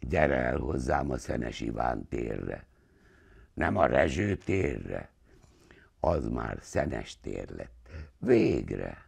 Gyere el hozzám a Szenes Iván térre, nem a Rezső térre, az már Szenes tér lett. Végre!